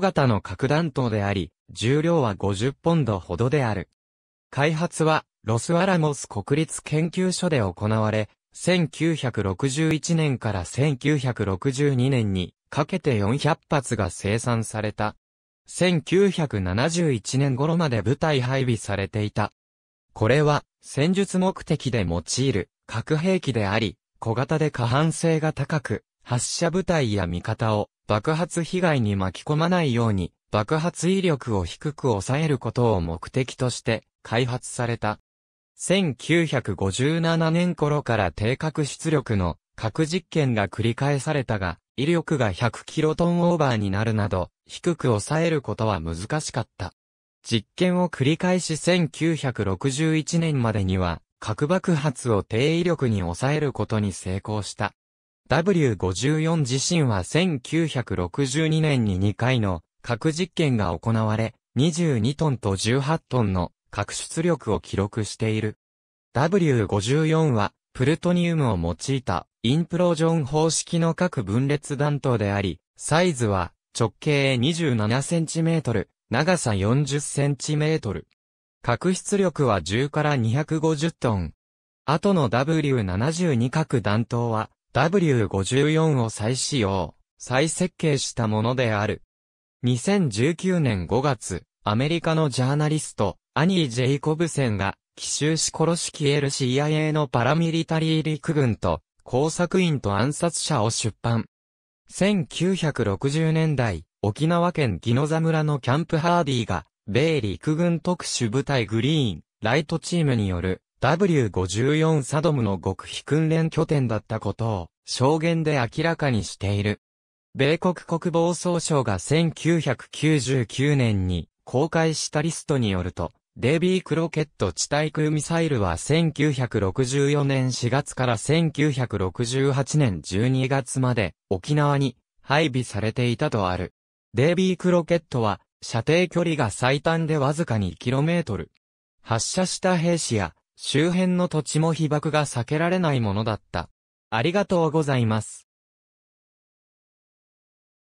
型の核弾頭であり、重量は50ポンドほどである。開発は、ロスアラモス国立研究所で行われ、1961年から1962年にかけて400発が生産された。1971年頃まで部隊配備されていた。これは戦術目的で用いる核兵器であり、小型で可搬性が高く、発射部隊や味方を爆発被害に巻き込まないように爆発威力を低く抑えることを目的として開発された。1957年頃から低核出力の核実験が繰り返されたが、威力が1 0 0トンオーバーになるなど、低く抑えることは難しかった。実験を繰り返し1961年までには、核爆発を低威力に抑えることに成功した。W54 自身は1962年に2回の核実験が行われ、22トンと18トンの核出力を記録している。W54 は、プルトニウムを用いたインプロジョン方式の核分裂弾頭であり、サイズは直径 27cm、長さ 40cm。核出力は10から250トン。後の W72 核弾頭は W54 を再使用、再設計したものである。2019年5月、アメリカのジャーナリスト、アニー・ジェイコブセンが、奇襲し殺し消える CIA のパラミリタリー陸軍と、工作員と暗殺者を出版。1960年代、沖縄県宜野座村のキャンプハーディが、米陸軍特殊部隊グリーン、ライトチームによる W54 サドムの極秘訓練拠点だったことを証言で明らかにしている。米国国防総省が1999年に公開したリストによると、デイビークロケット地対空ミサイルは1964年4月から1968年12月まで沖縄に配備されていたとある。デイビークロケットは射程距離が最短でわずか 2km。発射した兵士や周辺の土地も被爆が避けられないものだった。ありがとうございます。